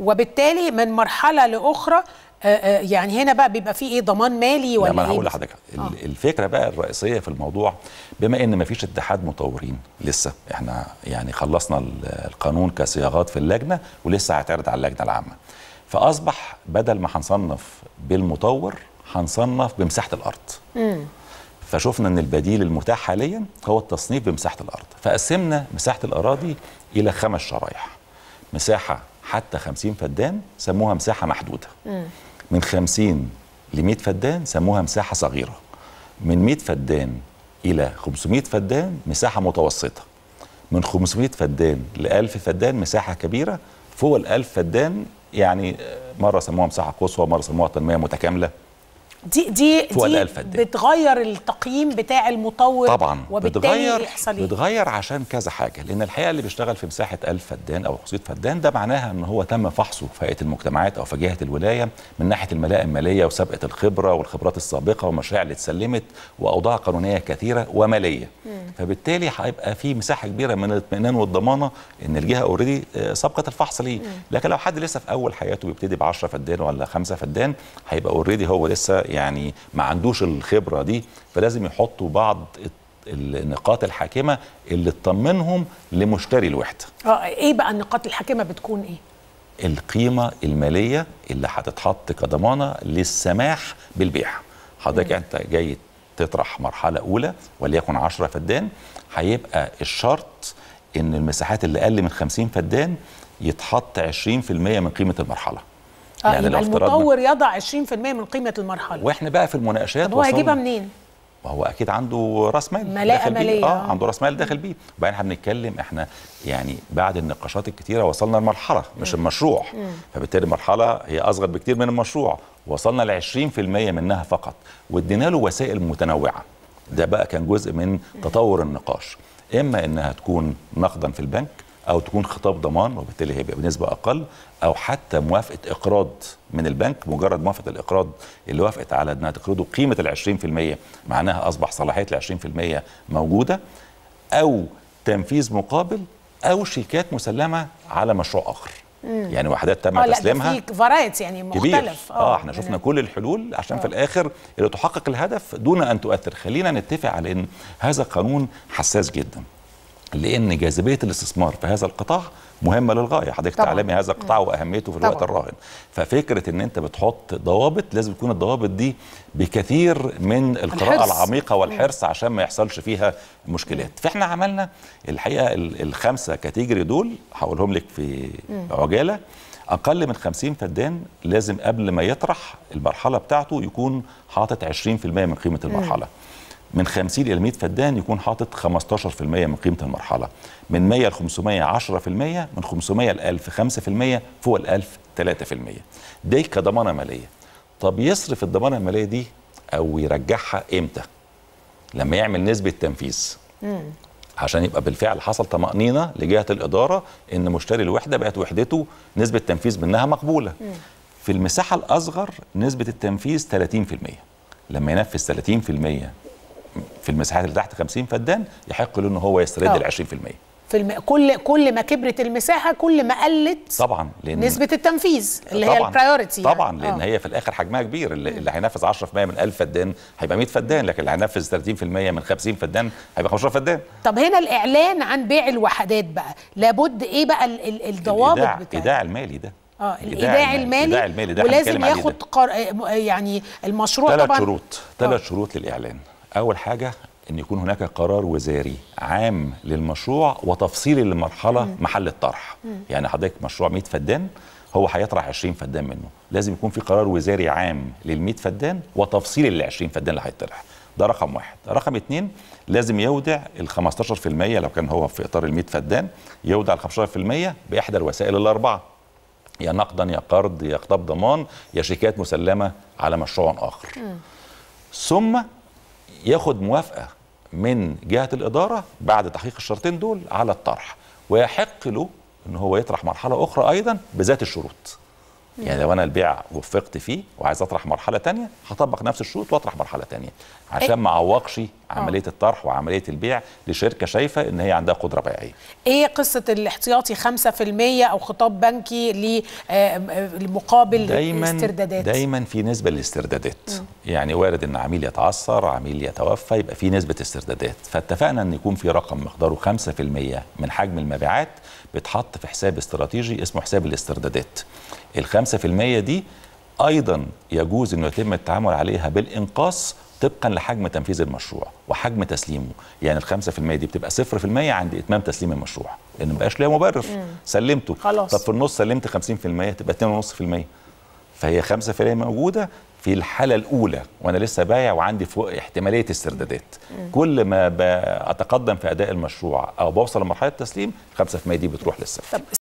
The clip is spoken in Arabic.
وبالتالي من مرحله لاخرى آه، آه، يعني هنا بقى بيبقى فيه ايه ضمان مالي ولا ما انا إيه؟ هقول لحضرتك آه. الفكره بقى الرئيسيه في الموضوع بما ان ما فيش اتحاد مطورين لسه احنا يعني خلصنا القانون كصياغات في اللجنه ولسه هيتعرض على اللجنه العامه فاصبح بدل ما هنصنف بالمطور هنصنف بمساحه الارض م. فشفنا ان البديل المتاح حاليا هو التصنيف بمساحه الارض فقسمنا مساحه الاراضي الى خمس شرايح مساحه حتى 50 فدان سموها مساحه محدوده من 50 ل 100 فدان سموها مساحه صغيره من 100 فدان الى 500 فدان مساحه متوسطه من 500 فدان ل 1000 فدان مساحه كبيره فوق ال 1000 فدان يعني آه، مره سموها مساحه قصوى مره سموها تنميه متكامله دي دي دي إيه؟ بتغير التقييم بتاع المطور طبعا بتغير إيه؟ بتغير عشان كذا حاجه لان الحقيقه اللي بيشتغل في مساحه الف فدان او اقصيد فدان ده معناها ان هو تم فحصه في هيئه المجتمعات او في جهه الولايه من ناحيه الملاءه الماليه وسابقه الخبره والخبرات السابقه والمشاريع اللي اتسلمت واوضاع قانونيه كثيره وماليه مم. فبالتالي هيبقى في مساحه كبيره من الاطمئنان والضمانه ان الجهه اوريدي آه، سبقت الفحص ليه لكن لو حد لسه في اول حياته بيبتدي ب 10 فدان ولا 5 فدان هيبقى اوريدي هو لسه يعني ما عندوش الخبره دي فلازم يحطوا بعض النقاط الحاكمه اللي تطمنهم لمشتري الوحده اه ايه بقى النقاط الحاكمه بتكون ايه القيمه الماليه اللي هتتحط كضمانه للسماح بالبيع حضرتك انت جاي تطرح مرحله اولى وليكن 10 فدان هيبقى الشرط ان المساحات اللي اقل من 50 فدان يتحط 20% من قيمه المرحله يعني المطور يضع 20% من قيمه المرحله واحنا بقى في المناقشات هو هيجيبها منين؟ ما هو اكيد عنده راس مال ملاءه ماليه اه عنده راس مال داخل بيه وبعدين احنا بنتكلم احنا يعني بعد النقاشات الكتيره وصلنا لمرحله مش مم. المشروع مم. فبالتالي المرحله هي اصغر بكتير من المشروع وصلنا ل 20% منها فقط وادينا له وسائل متنوعه ده بقى كان جزء من تطور النقاش اما انها تكون نقدا في البنك او تكون خطاب ضمان وبالتالي هيبقى بنسبه اقل او حتى موافقه اقراض من البنك مجرد موافقه الاقراض اللي وافقت على انها تقرضه قيمه ال 20% معناها اصبح صلاحيه ال 20% موجوده او تنفيذ مقابل او شيكات مسلمه على مشروع اخر مم. يعني وحدات تم آه، تسليمها في فرايتي يعني مختلف آه،, اه احنا شفنا كل الحلول عشان أوه. في آه. الاخر اللي تحقق الهدف دون ان تؤثر خلينا نتفق على ان هذا قانون حساس جدا لان جاذبيه الاستثمار في هذا القطاع مهمه للغايه حضرتك تعلمي هذا القطاع واهميته في الوقت الراهن ففكره ان انت بتحط ضوابط لازم تكون الضوابط دي بكثير من القراءه الحرص. العميقه والحرص عشان ما يحصلش فيها مشكلات فاحنا عملنا الحقيقه الخمسه كاتيجوري دول هقولهم لك في عجاله اقل من 50 فدان لازم قبل ما يطرح المرحله بتاعته يكون حاطط 20% من قيمه المرحله م. من 50 الى 100 فدان يكون حاطط 15% من قيمه المرحله من 100 ل 500 10% من 500 ل 1000 5% فوق ال 1000 3% دي كضمانه ماليه طب يصرف الضمانه الماليه دي او يرجعها امتى لما يعمل نسبه تنفيذ عشان يبقى بالفعل حصل طمأنينة لجهة الإدارة إن مشتري الوحدة بقت وحدته نسبة تنفيذ منها مقبولة م. في المساحة الأصغر نسبة التنفيذ 30% لما ينفذ 30% في المساحات اللي تحت 50 فدان يحق له ان هو يسترد آه. ال 20% في الم... كل كل ما كبرت المساحه كل ما قلت طبعا لأن... نسبه التنفيذ اللي طبعًا هي يعني. البرايورتي طبعا لان أوه. هي في الاخر حجمها كبير اللي, اللي هينفذ 10% من 1000 فدان هيبقى 100 فدان لكن اللي هينفذ 30% من 50 فدان هيبقى 15 فدان طب هنا الاعلان عن بيع الوحدات بقى لابد ايه بقى الضوابط بتاعه الايداع المالي ده اه الايداع المالي, الإيداع المالي ده ولازم ياخد قر... يعني المشروع ثلاث شروط ثلاث آه. شروط للاعلان اول حاجه ان يكون هناك قرار وزاري عام للمشروع وتفصيل للمرحله مم. محل الطرح مم. يعني حضرتك مشروع 100 فدان هو هيطرح 20 فدان منه لازم يكون في قرار وزاري عام لل 100 فدان وتفصيل ال 20 فدان اللي هيطرح ده رقم واحد رقم اتنين لازم يودع ال 15% لو كان هو في اطار ال 100 فدان يودع ال 15% باحدى الوسائل الاربعه يا نقدا يا قرض يا خطاب ضمان يا شيكات مسلمه على مشروع اخر م. ثم ياخد موافقه من جهه الاداره بعد تحقيق الشرطين دول على الطرح ويحق له ان هو يطرح مرحله اخرى ايضا بذات الشروط يعني لو انا البيع وفقت فيه وعايز اطرح مرحله تانية هطبق نفس الشروط واطرح مرحله تانية عشان ما اعوقش عمليه آه. الطرح وعمليه البيع لشركه شايفه ان هي عندها قدره بيعيه. ايه قصه الاحتياطي 5% او خطاب بنكي لمقابل آه، آه، دايما الاستردادات؟ دايما في نسبه للاستردادات يعني وارد ان عميل يتعثر، عميل يتوفى يبقى في نسبه استردادات، فاتفقنا ان يكون في رقم مقداره 5% من حجم المبيعات بيتحط في حساب استراتيجي اسمه حساب الاستردادات. ال 5 5% دي ايضا يجوز انه يتم التعامل عليها بالانقاص طبقا لحجم تنفيذ المشروع وحجم تسليمه يعني الخمسة في المية دي بتبقى صفر في المية عند إتمام تسليم المشروع لأن مبقاش ليا مبرر سلمته خلاص. طب في النص سلمت خمسين في المية تبقى اتنين ونص في المية فهي خمسة في المية موجودة في الحالة الأولى وأنا لسه بايع وعندي فوق احتمالية استردادات مم. كل ما أتقدم في أداء المشروع أو بوصل لمرحلة التسليم 5% دي بتروح للصفر